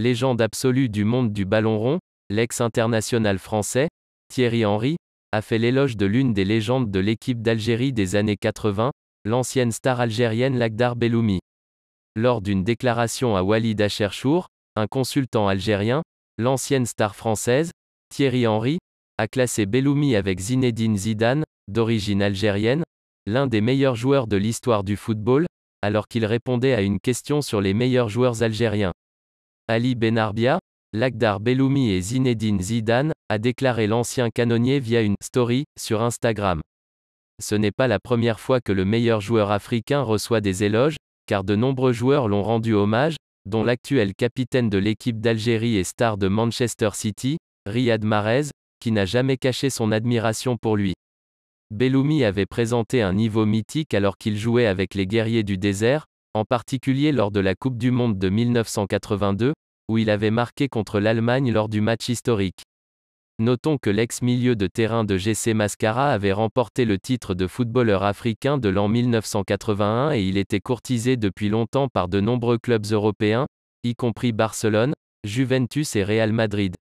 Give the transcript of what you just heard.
légende absolue du monde du ballon rond, l'ex-international français, Thierry Henry, a fait l'éloge de l'une des légendes de l'équipe d'Algérie des années 80, l'ancienne star algérienne Lagdar Belloumi. Lors d'une déclaration à Walid Acherchour, un consultant algérien, l'ancienne star française, Thierry Henry, a classé Belloumi avec Zinedine Zidane, d'origine algérienne, l'un des meilleurs joueurs de l'histoire du football, alors qu'il répondait à une question sur les meilleurs joueurs algériens. Ali Benarbia, Lakhdar Belloumi et Zinedine Zidane, a déclaré l'ancien canonnier via une story sur Instagram. Ce n'est pas la première fois que le meilleur joueur africain reçoit des éloges, car de nombreux joueurs l'ont rendu hommage, dont l'actuel capitaine de l'équipe d'Algérie et star de Manchester City, Riyad Mahrez, qui n'a jamais caché son admiration pour lui. Belloumi avait présenté un niveau mythique alors qu'il jouait avec les guerriers du désert, en particulier lors de la Coupe du Monde de 1982, où il avait marqué contre l'Allemagne lors du match historique. Notons que l'ex-milieu de terrain de GC Mascara avait remporté le titre de footballeur africain de l'an 1981 et il était courtisé depuis longtemps par de nombreux clubs européens, y compris Barcelone, Juventus et Real Madrid.